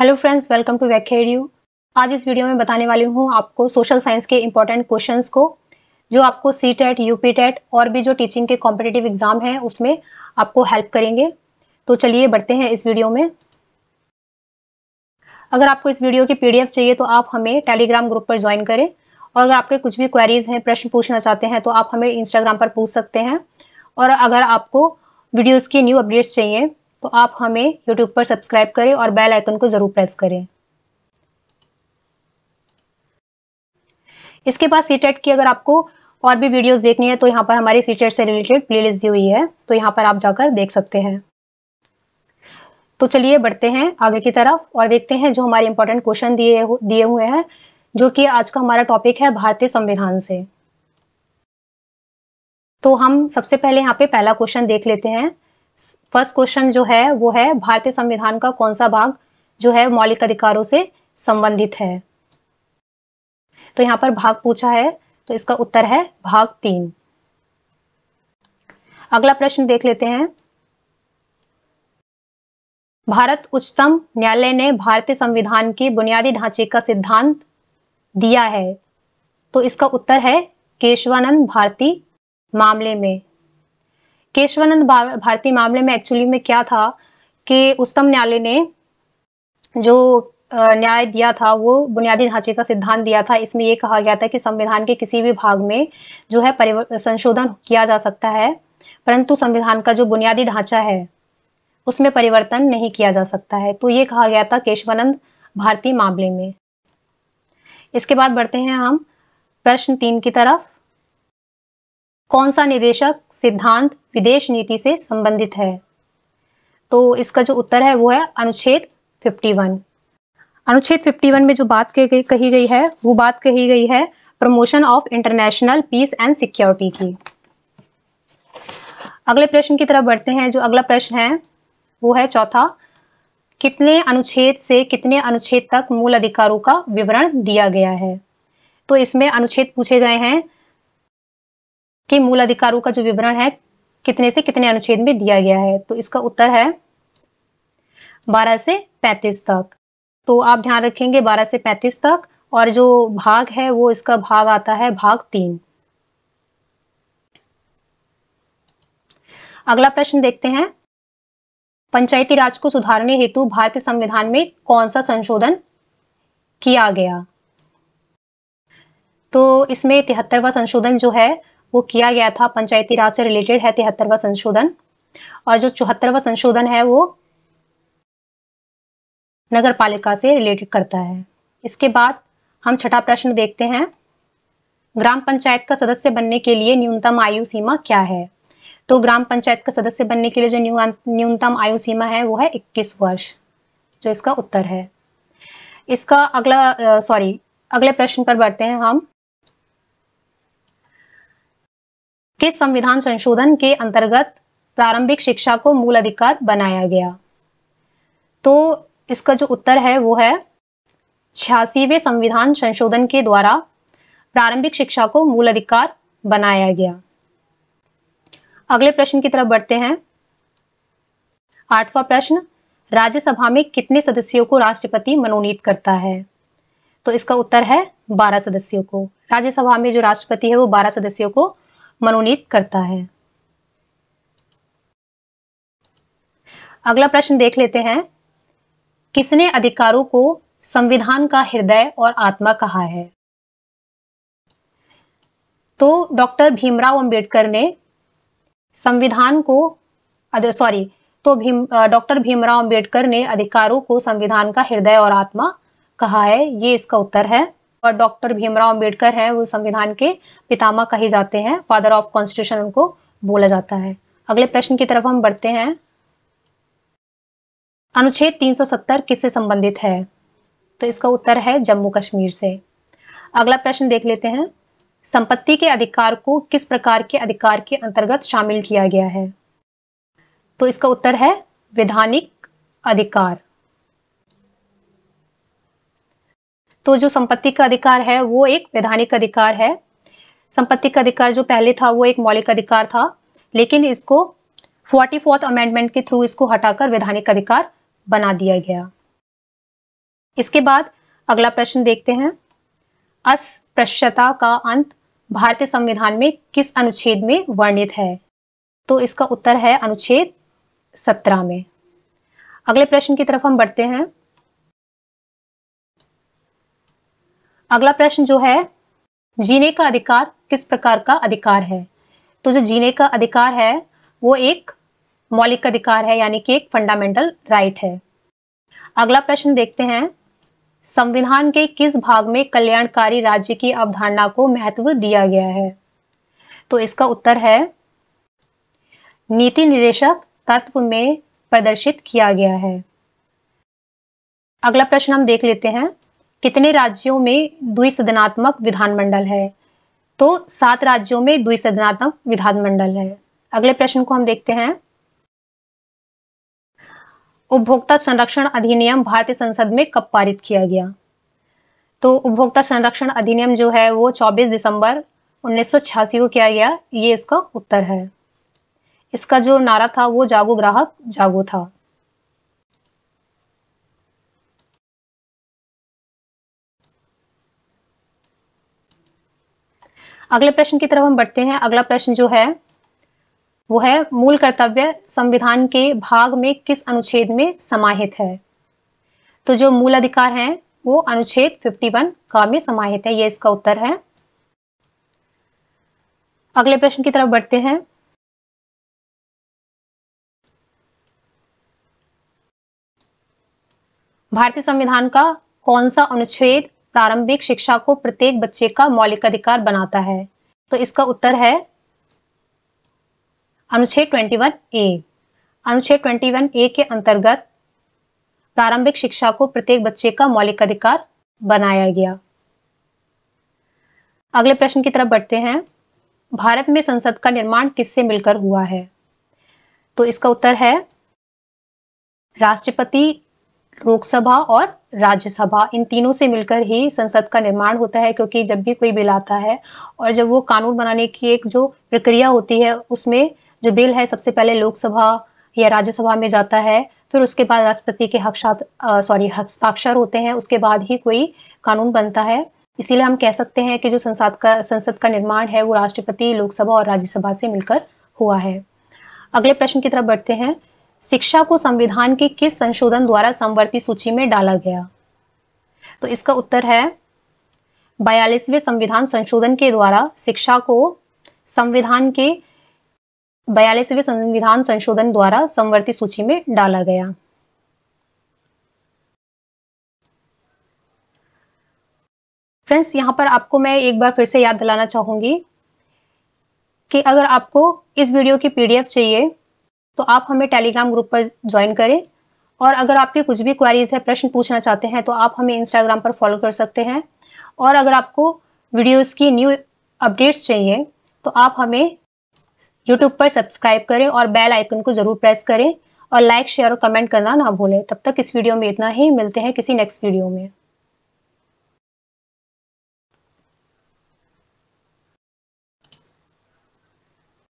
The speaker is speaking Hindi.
हेलो फ्रेंड्स वेलकम टू वैक यू आज इस वीडियो में बताने वाली हूँ आपको सोशल साइंस के इंपॉर्टेंट क्वेश्चंस को जो आपको C TET U P TET और भी जो टीचिंग के कॉम्पिटेटिव एग्जाम हैं उसमें आपको हेल्प करेंगे तो चलिए बढ़ते हैं इस वीडियो में अगर आपको इस वीडियो की पी चाहिए तो आप हमें टेलीग्राम ग्रुप पर ज्वाइन करें और अगर आपके कुछ भी क्वेरीज हैं प्रश्न पूछना चाहते हैं तो आप हमें इंस्टाग्राम पर पूछ सकते हैं और अगर आपको वीडियोज़ की न्यू अपडेट्स चाहिए तो आप हमें यूट्यूब पर सब्सक्राइब करें और बेल आइकन को ज़रूर प्रेस करें इसके बाद सी टेट e की अगर आपको और भी वीडियोस देखनी है तो यहाँ पर हमारी सी टेट e से रिलेटेड प्लेलिस्ट दी हुई है तो यहाँ पर आप जाकर देख सकते हैं तो चलिए बढ़ते हैं आगे की तरफ और देखते हैं जो हमारे इंपॉर्टेंट क्वेश्चन दिए दिए हुए हैं जो कि आज का हमारा टॉपिक है भारतीय संविधान से तो हम सबसे पहले यहाँ पे पहला क्वेश्चन देख लेते हैं फर्स्ट क्वेश्चन जो है वो है भारतीय संविधान का कौन सा भाग जो है मौलिक अधिकारों से संबंधित है तो यहाँ पर भाग पूछा है तो इसका उत्तर है भाग तीन अगला प्रश्न देख लेते हैं भारत उच्चतम न्यायालय ने भारतीय संविधान के बुनियादी ढांचे का सिद्धांत दिया है तो इसका उत्तर है केशवानंद भारती मामले में केशवानंद भारती मामले में एक्चुअली में क्या था कि उच्चतम न्यायालय ने जो न्याय दिया था वो बुनियादी ढांचे का सिद्धांत दिया था इसमें यह कहा गया था कि संविधान के किसी भी भाग में जो है संशोधन किया जा सकता है परंतु संविधान का जो बुनियादी ढांचा है उसमें परिवर्तन नहीं किया जा सकता है तो ये कहा गया था केशवानंद भारती मामले में इसके बाद बढ़ते हैं हम प्रश्न तीन की तरफ कौन सा निदेशक सिद्धांत विदेश नीति से संबंधित है तो इसका जो उत्तर है वो है अनुच्छेद 51 अनुच्छेद 51 में जो बात कही गई है वो बात कही गई है promotion of international peace and security की अगले प्रश्न की तरफ बढ़ते हैं जो अगला प्रश्न है वो है चौथा कितने अनुच्छेद से कितने अनुच्छेद तक मूल अधिकारों का विवरण दिया गया है तो इसमें अनुच्छेद पूछे गए हैं के मूल अधिकारों का जो विवरण है कितने से कितने अनुच्छेद में दिया गया है तो इसका उत्तर है बारह से पैंतीस तक तो आप ध्यान रखेंगे बारह से पैंतीस तक और जो भाग है वो इसका भाग आता है भाग तीन अगला प्रश्न देखते हैं पंचायती राज को सुधारने हेतु भारतीय संविधान में कौन सा संशोधन किया गया तो इसमें तिहत्तरवा संशोधन जो है वो किया गया था पंचायती राज से रिलेटेड है तिहत्तरवा संशोधन और जो चौहत्तरवा संशोधन है वो नगर पालिका से रिलेटेड करता है इसके बाद हम छठा प्रश्न देखते हैं ग्राम पंचायत का सदस्य बनने के लिए न्यूनतम आयु सीमा क्या है तो ग्राम पंचायत का सदस्य बनने के लिए जो न्यूनतम आयु सीमा है वो है इक्कीस वर्ष जो इसका उत्तर है इसका अगला सॉरी अगले प्रश्न पर बढ़ते हैं हम के संविधान संशोधन के अंतर्गत प्रारंभिक शिक्षा को मूल अधिकार बनाया गया तो इसका जो उत्तर है वो है छियासीवे संविधान संशोधन के द्वारा प्रारंभिक शिक्षा को मूल अधिकार बनाया गया अगले प्रश्न की तरफ बढ़ते हैं आठवां प्रश्न राज्यसभा में कितने सदस्यों को राष्ट्रपति मनोनीत करता है तो इसका उत्तर है बारह सदस्यों को राज्यसभा में जो राष्ट्रपति है वो बारह सदस्यों को मनोनीत करता है अगला प्रश्न देख लेते हैं किसने अधिकारों को संविधान का हृदय और आत्मा कहा है तो डॉक्टर भीमराव अंबेडकर ने संविधान को सॉरी तो भीम डॉक्टर भीमराव अंबेडकर ने अधिकारों को संविधान का हृदय और आत्मा कहा है ये इसका उत्तर है और डॉक्टर भीमराव अंबेडकर हैं वो संविधान के पितामह कहे जाते हैं फादर ऑफ कॉन्स्टिट्यूशन उनको बोला जाता है अगले प्रश्न की तरफ हम बढ़ते हैं अनुच्छेद 370 किससे संबंधित है तो इसका उत्तर है जम्मू कश्मीर से अगला प्रश्न देख लेते हैं संपत्ति के अधिकार को किस प्रकार के अधिकार के अंतर्गत शामिल किया गया है तो इसका उत्तर है वैधानिक अधिकार तो जो संपत्ति का अधिकार है वो एक वैधानिक अधिकार है संपत्ति का अधिकार जो पहले था वो एक मौलिक अधिकार था लेकिन इसको फोर्टी फोर्थ अमेंडमेंट के थ्रू इसको हटाकर वैधानिक अधिकार बना दिया गया इसके बाद अगला प्रश्न देखते हैं अस्पृश्यता का अंत भारतीय संविधान में किस अनुच्छेद में वर्णित है तो इसका उत्तर है अनुच्छेद सत्रह में अगले प्रश्न की तरफ हम बढ़ते हैं अगला प्रश्न जो है जीने का अधिकार किस प्रकार का अधिकार है तो जो जीने का अधिकार है वो एक मौलिक अधिकार है यानी कि एक फंडामेंटल राइट है अगला प्रश्न देखते हैं संविधान के किस भाग में कल्याणकारी राज्य की अवधारणा को महत्व दिया गया है तो इसका उत्तर है नीति निदेशक तत्व में प्रदर्शित किया गया है अगला प्रश्न हम देख लेते हैं कितने राज्यों में द्विसदनात्मक विधानमंडल है तो सात राज्यों में द्विसदनात्मक विधानमंडल है अगले प्रश्न को हम देखते हैं उपभोक्ता संरक्षण अधिनियम भारतीय संसद में कब पारित किया गया तो उपभोक्ता संरक्षण अधिनियम जो है वो 24 दिसंबर उन्नीस को किया गया ये इसका उत्तर है इसका जो नारा था वो जागो ग्राहक जागो था अगले प्रश्न की तरफ हम बढ़ते हैं अगला प्रश्न जो है वो है मूल कर्तव्य संविधान के भाग में किस अनुच्छेद में समाहित है तो जो मूल अधिकार है वो अनुच्छेद 51 का में समाहित है ये इसका उत्तर है अगले प्रश्न की तरफ बढ़ते हैं भारतीय संविधान का कौन सा अनुच्छेद प्रारंभिक शिक्षा को प्रत्येक बच्चे का मौलिक अधिकार बनाता है तो इसका उत्तर है अनुच्छेद 21 ए अनुच्छेद 21 ए के अंतर्गत प्रारंभिक शिक्षा को प्रत्येक बच्चे का मौलिक अधिकार बनाया गया अगले प्रश्न की तरफ बढ़ते हैं भारत में संसद का निर्माण किससे मिलकर हुआ है तो इसका उत्तर है राष्ट्रपति लोकसभा और राज्यसभा इन तीनों से मिलकर ही संसद का निर्माण होता है क्योंकि जब भी कोई बिल आता है और जब वो कानून बनाने की एक जो प्रक्रिया होती है उसमें जो बिल है सबसे पहले लोकसभा या राज्यसभा में जाता है फिर उसके बाद राष्ट्रपति के हक्षात सॉरी हस्ताक्षर होते हैं उसके बाद ही कोई कानून बनता है इसीलिए हम कह सकते हैं कि जो संसद का संसद का निर्माण है वो राष्ट्रपति लोकसभा और राज्यसभा से मिलकर हुआ है अगले प्रश्न की तरफ बढ़ते हैं शिक्षा को संविधान के किस संशोधन द्वारा संवर्ती सूची में डाला गया तो इसका उत्तर है बयालीसवें संविधान संशोधन के द्वारा शिक्षा को संविधान के बयालीसवें संविधान संशोधन द्वारा संवर्ती सूची में डाला गया फ्रेंड्स यहां पर आपको मैं एक बार फिर से याद दिलाना चाहूंगी कि अगर आपको इस वीडियो की पीडीएफ चाहिए तो आप हमें टेलीग्राम ग्रुप पर ज्वाइन करें और अगर आपकी कुछ भी क्वारीज है प्रश्न पूछना चाहते हैं तो आप हमें इंस्टाग्राम पर फॉलो कर सकते हैं और अगर आपको वीडियोस की न्यू अपडेट्स चाहिए तो आप हमें यूट्यूब पर सब्सक्राइब करें और बेल आइकन को ज़रूर प्रेस करें और लाइक शेयर और कमेंट करना ना भूलें तब तक इस वीडियो में इतना ही मिलते हैं किसी नेक्स्ट वीडियो में